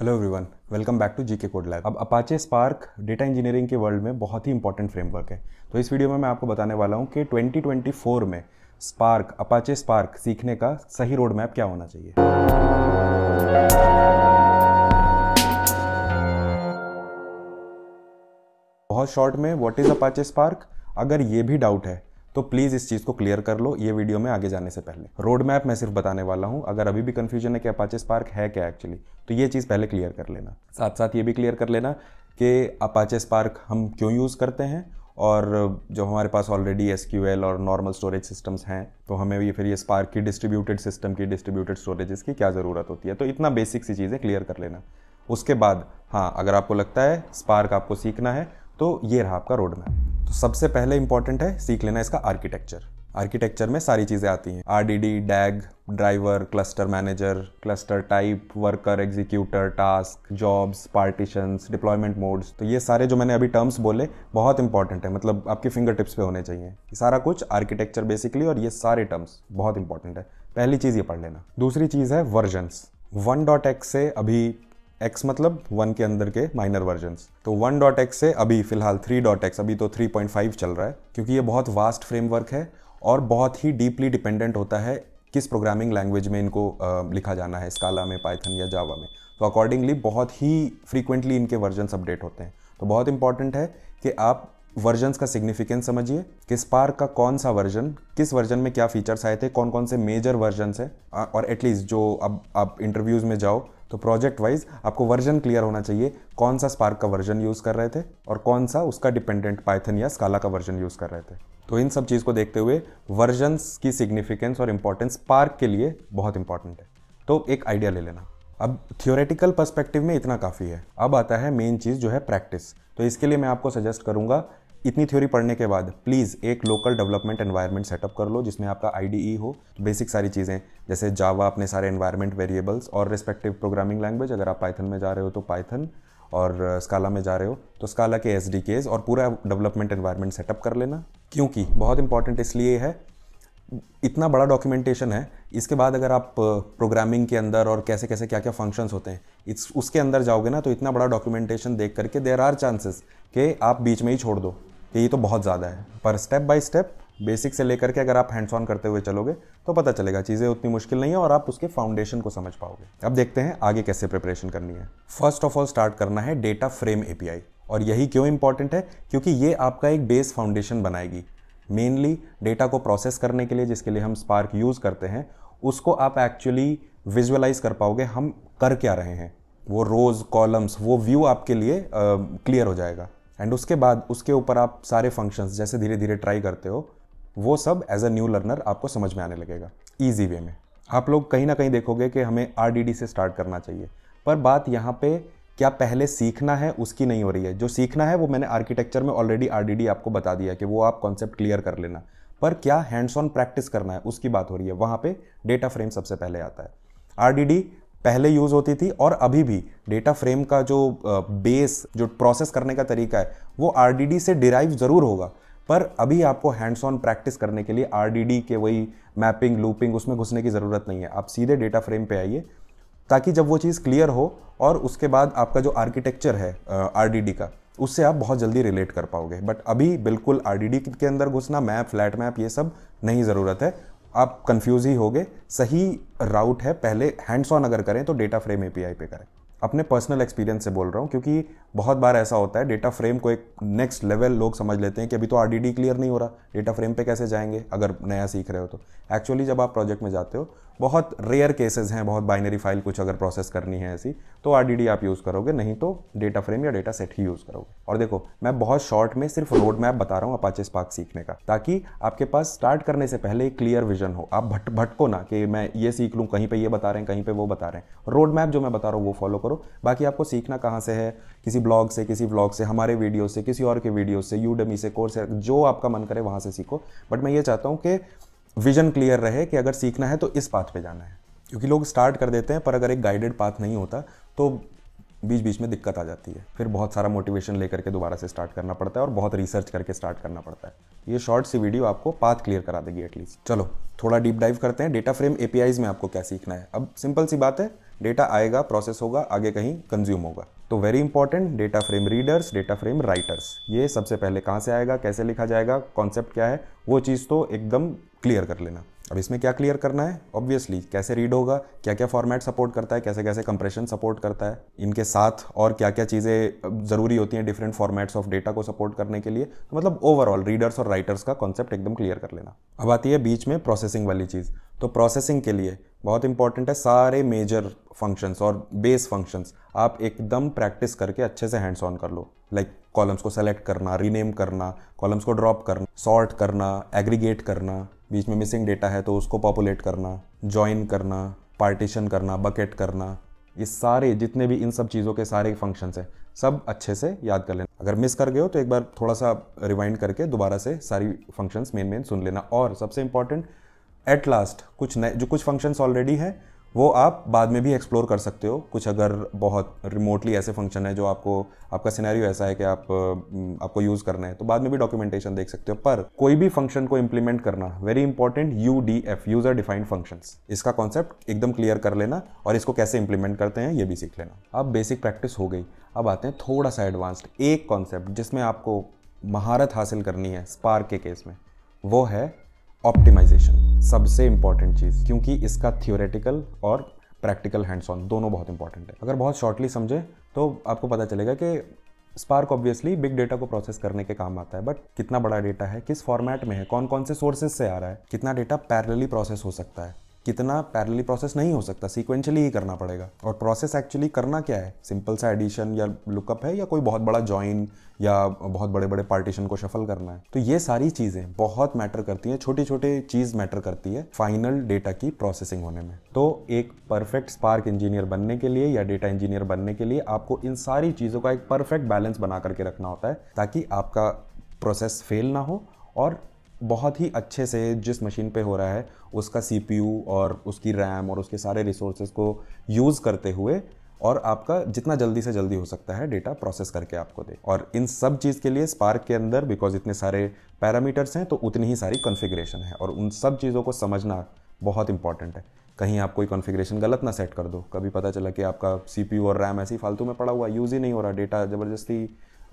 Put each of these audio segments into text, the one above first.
hello everyone welcome back to GK code lab अब Apache Spark data engineering के world में बहुत ही important framework है तो इस वीडियो में मैं आपको बताने वाला हूँ कि 2024 में स्पार्क अपाचे स्पार्क सीखने का सही रोड मैप क्या होना चाहिए बहुत शॉर्ट में व्हाट इज़ अपाचे स्पार्क अगर ये भी डाउट है तो प्लीज़ इस चीज़ को क्लियर कर लो ये वीडियो में आगे जाने से पहले रोड मैप मैं सिर्फ बताने वाला हूँ अगर अभी भी कन्फ्यूजन है कि अपाचे स्पार्क है क्या एक्चुअली तो ये चीज़ पहले क्लियर कर लेना साथ साथ ये भी क्लियर कर लेना कि अपाचे स्पार्क हम क्यों यूज़ करते हैं और जो हमारे पास ऑलरेडी एस और नॉर्मल स्टोरेज सिस्टम्स हैं तो हमें ये फिर ये स्पार्क की डिस्ट्रीब्यूटेड सिस्टम की डिस्ट्रीब्यूटेड स्टोरेजेस की क्या ज़रूरत होती है तो इतना बेसिक सी चीज़ें क्लियर कर लेना उसके बाद हाँ अगर आपको लगता है स्पार्क आपको सीखना है तो ये रहा आपका रोड मैप तो सबसे पहले इंपॉर्टेंट है सीख लेना इसका आर्किटेक्चर आर्किटेक्चर में सारी चीज़ें आती हैं R D D DAG driver cluster manager cluster type worker executor task jobs partitions deployment modes तो ये सारे जो मैंने अभी टर्म्स बोले बहुत इंपॉर्टेंट है मतलब आपके फिंगर टिप्स पे होने चाहिए सारा कुछ आर्किटेक्चर बेसिकली और ये सारे टर्म्स बहुत इंपॉर्टेंट है पहली चीज़ ये पढ़ लेना दूसरी चीज़ है वर्जन्स वन डॉट एक्स से अभी एक्स मतलब वन के अंदर के माइनर वर्जन्स तो वन डॉट एक्स से अभी फिलहाल थ्री डॉट एक्स अभी तो थ्री पॉइंट फाइव चल रहा है क्योंकि ये बहुत वास्ट फ्रेमवर्क है और बहुत ही डीपली डिपेंडेंट होता है किस प्रोग्रामिंग लैंग्वेज में इनको आ, लिखा जाना है स्काला में पाइथन या जावा में तो अकॉर्डिंगली बहुत ही फ्रीक्वेंटली इनके वर्जन्स अपडेट होते हैं तो बहुत इंपॉर्टेंट है कि आप वर्जन्स का सिग्निफिकेंस समझिए कि स्पार्क का कौन सा वर्जन किस वर्जन में क्या फीचर्स आए थे कौन कौन से मेजर वर्जन्स हैं और एटलीस्ट जो अब आप इंटरव्यूज़ में जाओ तो प्रोजेक्ट वाइज आपको वर्जन क्लियर होना चाहिए कौन सा स्पार्क का वर्जन यूज़ कर रहे थे और कौन सा उसका डिपेंडेंट पाइथन या स्काला का वर्जन यूज़ कर रहे थे तो इन सब चीज़ को देखते हुए वर्जन्स की सिग्निफिकेंस और इंपॉर्टेंस स्पार्क के लिए बहुत इंपॉर्टेंट है तो एक आइडिया ले लेना अब थियोरेटिकल पर्सपेक्टिव में इतना काफ़ी है अब आता है मेन चीज़ जो है प्रैक्टिस तो इसके लिए मैं आपको सजेस्ट करूँगा इतनी थ्योरी पढ़ने के बाद प्लीज़ एक लोकल डेवलपमेंट एनवायरनमेंट सेटअप कर लो जिसमें आपका आई हो तो बेसिक सारी चीज़ें जैसे जावा अपने सारे एनवायरनमेंट वेरिएबल्स और रिस्पेक्टिव प्रोग्रामिंग लैंग्वेज अगर आप पाइथन में जा रहे हो तो पाइथन और स्काला में जा रहे हो तो स्काला के एस और पूरा डेवलपमेंट एनवायरनमेंट सेटअप कर लेना क्योंकि बहुत इंपॉर्टेंट इसलिए है इतना बड़ा डॉक्यूमेंटेशन है इसके बाद अगर आप प्रोग्रामिंग के अंदर और कैसे कैसे क्या क्या फंक्शंस होते हैं इस उसके अंदर जाओगे ना तो इतना बड़ा डॉक्यूमेंटेशन देख करके देर आर चांसेस कि आप बीच में ही छोड़ दो कि ये तो बहुत ज़्यादा है पर स्टेप बाय स्टेप बेसिक से लेकर के अगर आप हैंड्स ऑन करते हुए चलोगे तो पता चलेगा चीज़ें उतनी मुश्किल नहीं है और आप उसके फाउंडेशन को समझ पाओगे अब देखते हैं आगे कैसे प्रिपरेशन करनी है फर्स्ट ऑफ ऑल स्टार्ट करना है डेटा फ्रेम ए और यही क्यों इंपॉर्टेंट है क्योंकि ये आपका एक बेस फाउंडेशन बनाएगी मेनली डेटा को प्रोसेस करने के लिए जिसके लिए हम स्पार्क यूज़ करते हैं उसको आप एक्चुअली विजुअलाइज कर पाओगे हम कर क्या रहे हैं वो रोज़ कॉलम्स वो व्यू आपके लिए क्लियर uh, हो जाएगा एंड उसके बाद उसके ऊपर आप सारे फंक्शंस जैसे धीरे धीरे ट्राई करते हो वो सब एज अ न्यू लर्नर आपको समझ में आने लगेगा ईजी वे में आप लोग कहीं ना कहीं देखोगे कि हमें आर से स्टार्ट करना चाहिए पर बात यहाँ पे क्या पहले सीखना है उसकी नहीं हो रही है जो सीखना है वो मैंने आर्किटेक्चर में ऑलरेडी आर आपको बता दिया कि वो आप कॉन्सेप्ट क्लियर कर लेना पर क्या हैंड्स ऑन प्रैक्टिस करना है उसकी बात हो रही है वहाँ पे डेटा फ्रेम सबसे पहले आता है आर पहले यूज़ होती थी और अभी भी डेटा फ्रेम का जो बेस जो प्रोसेस करने का तरीका है वो आर से डिराइव ज़रूर होगा पर अभी आपको हैंड्स ऑन प्रैक्टिस करने के लिए आर के वही मैपिंग लूपिंग उसमें घुसने की ज़रूरत नहीं है आप सीधे डेटा फ्रेम पे आइए ताकि जब वो चीज़ क्लियर हो और उसके बाद आपका जो आर्किटेक्चर है आर का उससे आप बहुत जल्दी रिलेट कर पाओगे बट अभी बिल्कुल आर के अंदर घुसना मैप फ्लैट मैप ये सब नहीं ज़रूरत है आप कंफ्यूज ही होगे सही राउट है पहले हैंड्स ऑन अगर करें तो डेटा फ्रेम ए पे करें अपने पर्सनल एक्सपीरियंस से बोल रहा हूँ क्योंकि बहुत बार ऐसा होता है डेटा फ्रेम को एक नेक्स्ट लेवल लोग समझ लेते हैं कि अभी तो आर क्लियर नहीं हो रहा डेटा फ्रेम पे कैसे जाएंगे अगर नया सीख रहे हो तो एक्चुअली जब आप प्रोजेक्ट में जाते हो बहुत रेयर केसेस हैं बहुत बाइनरी फाइल कुछ अगर प्रोसेस करनी है ऐसी तो आर आप यूज़ करोगे नहीं तो डेटा फ्रेम या डेटा सेट ही यूज़ करोगे और देखो मैं बहुत शॉर्ट में सिर्फ रोड मैप बता रहा हूँ अपाचे स्पार्क सीखने का ताकि आपके पास स्टार्ट करने से पहले एक क्लियर विजन हो आप भट भटको ना कि मैं ये सीख लूँ कहीं पर ये बता रहे हैं कहीं पर वो बता रहे हैं रोड मैप जो मैं बता रहा हूँ वो फॉलो करो बाकी आपको सीखना कहाँ से है किसी ब्लॉग से किसी ब्लॉग से हमारे वीडियो से किसी और के वीडियो से यूडमी से कोर्स जो आपका मन करे वहाँ से सीखो बट मैं ये चाहता हूँ कि विजन क्लियर रहे कि अगर सीखना है तो इस पाथ पे जाना है क्योंकि लोग स्टार्ट कर देते हैं पर अगर एक गाइडेड पाथ नहीं होता तो बीच बीच में दिक्कत आ जाती है फिर बहुत सारा मोटिवेशन लेकर के दोबारा से स्टार्ट करना पड़ता है और बहुत रिसर्च करके स्टार्ट करना पड़ता है ये शॉर्ट सी वीडियो आपको पाथ क्लियर करा देगी एटलीस्ट चलो थोड़ा डीप डाइव करते हैं डेटा फ्रेम ए में आपको क्या सीखना है अब सिंपल सी बात है डेटा आएगा प्रोसेस होगा आगे कहीं कंज्यूम होगा तो very important data frame readers data frame writers ये सबसे पहले कहाँ से आएगा कैसे लिखा जाएगा कॉन्सेप्ट क्या है वो चीज़ तो एकदम क्लियर कर लेना अब इसमें क्या क्लियर करना है ऑब्वियसली कैसे रीड होगा क्या क्या फॉर्मेट सपोर्ट करता है कैसे कैसे कंप्रेशन सपोर्ट करता है इनके साथ और क्या क्या चीज़ें ज़रूरी होती हैं डिफरेंट फॉर्मेट्स ऑफ डेटा को सपोर्ट करने के लिए तो मतलब ओवरऑल रीडर्स और राइटर्स का कॉन्सेप्ट एकदम क्लियर कर लेना अब आती है बीच में प्रोसेसिंग वाली चीज़ तो प्रोसेसिंग के लिए बहुत इंपॉर्टेंट है सारे मेजर फंक्शंस और बेस फंक्शंस आप एकदम प्रैक्टिस करके अच्छे से हैंड्स ऑन कर लो लाइक like, कॉलम्स को सेलेक्ट करना रीनेम करना कॉलम्स को ड्रॉप करना सॉर्ट करना एग्रीगेट करना बीच में मिसिंग डेटा है तो उसको पॉपुलेट करना ज्वाइन करना पार्टीशन करना बकेट करना ये सारे जितने भी इन सब चीज़ों के सारे फंक्शंस हैं सब अच्छे से याद कर लेना अगर मिस कर गए हो तो एक बार थोड़ा सा रिवाइंड करके दोबारा से सारी फंक्शंस मेन मेन सुन लेना और सबसे इम्पॉर्टेंट एट लास्ट कुछ नए जो कुछ फंक्शंस ऑलरेडी हैं वो आप बाद में भी एक्सप्लोर कर सकते हो कुछ अगर बहुत रिमोटली ऐसे फंक्शन है जो आपको आपका सिनेरियो ऐसा है कि आप आपको यूज़ करना है तो बाद में भी डॉक्यूमेंटेशन देख सकते हो पर कोई भी फंक्शन को इम्प्लीमेंट करना very important U D F user defined function इसका कॉन्सेप्ट एकदम क्लियर कर लेना और इसको कैसे इंप्लीमेंट करते हैं ये भी सीख लेना अब बेसिक प्रैक्टिस हो गई अब आते हैं थोड़ा सा एडवांस्ड एक कॉन्सेप्ट जिसमें आपको महारत हासिल करनी है स्पार्क के केस में वो है ऑप्टिमाइजेशन सबसे इंपॉर्टेंट चीज़ क्योंकि इसका थियोरेटिकल और प्रैक्टिकल हैंड्स ऑन दोनों बहुत इंपॉर्टेंट है अगर बहुत शॉर्टली समझे तो आपको पता चलेगा कि स्पार्क ऑब्वियसली बिग डेटा को प्रोसेस करने के काम आता है बट कितना बड़ा डेटा है किस फॉर्मेट में है कौन कौन से सोर्सेज से आ रहा है कितना डेटा पैरेलली प्रोसेस हो सकता है कितना पैरली प्रोसेस नहीं हो सकता सिक्वेंशली ही करना पड़ेगा और प्रोसेस एक्चुअली करना क्या है सिंपल सा एडिशन या लुकअप है या कोई बहुत बड़ा जॉइन या बहुत बड़े बड़े पार्टीशन को शफल करना है तो ये सारी चीज़ें बहुत मैटर करती हैं छोटी छोटी चीज़ मैटर करती है फाइनल डेटा की प्रोसेसिंग होने में तो एक परफेक्ट स्पार्क इंजीनियर बनने के लिए या डेटा इंजीनियर बनने के लिए आपको इन सारी चीज़ों का एक परफेक्ट बैलेंस बना करके रखना होता है ताकि आपका प्रोसेस फेल ना हो और बहुत ही अच्छे से जिस मशीन पे हो रहा है उसका सीपीयू और उसकी रैम और उसके सारे रिसोर्सेज को यूज़ करते हुए और आपका जितना जल्दी से जल्दी हो सकता है डेटा प्रोसेस करके आपको दे और इन सब चीज़ के लिए स्पार्क के अंदर बिकॉज इतने सारे पैरामीटर्स हैं तो उतनी ही सारी कॉन्फ़िगरेशन है और उन सब चीज़ों को समझना बहुत इंपॉर्टेंट है कहीं आप कोई कॉन्फ़िगरेशन गलत ना सेट कर दो कभी पता चला कि आपका सी और रैम ऐसी फालतू में पड़ा हुआ यूज़ ही नहीं हो रहा डेटा ज़बरदस्ती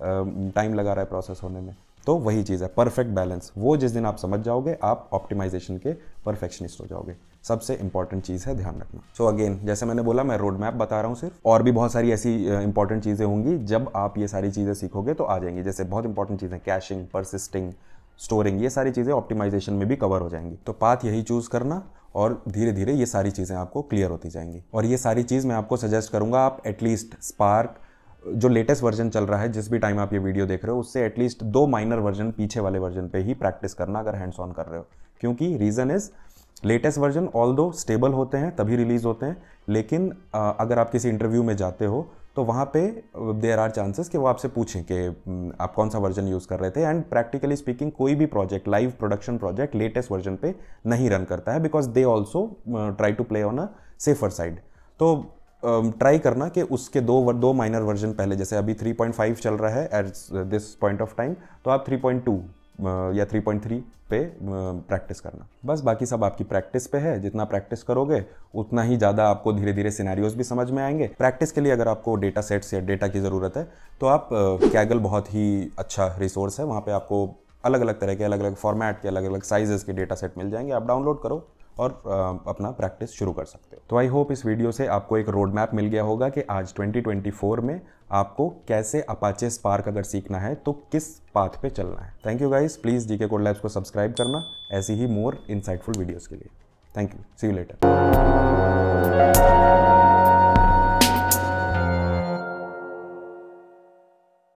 टाइम लगा रहा है प्रोसेस होने में तो वही चीज़ है परफेक्ट बैलेंस वो जिस दिन आप समझ जाओगे आप ऑप्टिमाइजेशन के परफेक्शनिस्ट हो जाओगे सबसे इंपॉर्टेंट चीज़ है ध्यान रखना सो so अगेन जैसे मैंने बोला मैं रोड मैप बता रहा हूँ सिर्फ और भी बहुत सारी ऐसी इंपॉर्टेंट चीज़ें होंगी जब आप ये सारी चीज़ें सीखोगे तो आ जाएंगी जैसे बहुत इंपॉर्टेंट चीज़ें कैशिंग परसिस्टिंग स्टोरिंग ये सारी चीज़ें ऑप्टिमाइजेशन में भी कवर हो जाएंगी तो पाथ यही चूज़ करना और धीरे धीरे ये सारी चीज़ें आपको क्लियर होती जाएंगी और ये सारी चीज़ मैं आपको सजेस्ट करूँगा आप एटलीस्ट स्पार्क जो लेटेस्ट वर्जन चल रहा है जिस भी टाइम आप ये वीडियो देख रहे हो उससे एटलीस्ट दो माइनर वर्जन पीछे वाले वर्जन पे ही प्रैक्टिस करना अगर हैंड्स ऑन कर रहे हो क्योंकि reason is latest version although stable होते हैं तभी रिलीज़ होते हैं लेकिन अगर आप किसी इंटरव्यू में जाते हो तो वहाँ पे देर आर चांसेस कि वो आपसे पूछें कि आप कौन सा वर्जन यूज़ कर रहे थे एंड प्रैक्टिकली स्पीकिंग कोई भी project live production project latest version पे नहीं रन करता है because they also try to play on a safer side तो ट्राई um, करना कि उसके दो दो माइनर वर्जन पहले जैसे अभी 3.5 चल रहा है at this point of time तो आप 3.2 uh, या 3.3 पे प्रैक्टिस uh, करना बस बाकी सब आपकी प्रैक्टिस पे है जितना प्रैक्टिस करोगे उतना ही ज़्यादा आपको धीरे धीरे सिनेरियोज भी समझ में आएंगे प्रैक्टिस के लिए अगर आपको डेटा सेट्स या डेटा की ज़रूरत है तो आप कैगल uh, बहुत ही अच्छा रिसोर्स है वहाँ पर आपको अलग अलग तरह के अलग अलग फॉर्मेट के अलग अलग साइजेस के डेटा सेट मिल जाएंगे आप डाउनलोड करो और अपना प्रैक्टिस शुरू कर सकते हो तो आई होप इस वीडियो से आपको एक रोड मैप मिल गया होगा कि आज 2024 में आपको कैसे अपाचे स्पार्क अगर सीखना है तो किस पाथ पे चलना है thank you guys please GK के कोड लैब्स को सब्सक्राइब करना ऐसी ही मोर इंसाइटफुल वीडियोज़ के लिए thank you see you letter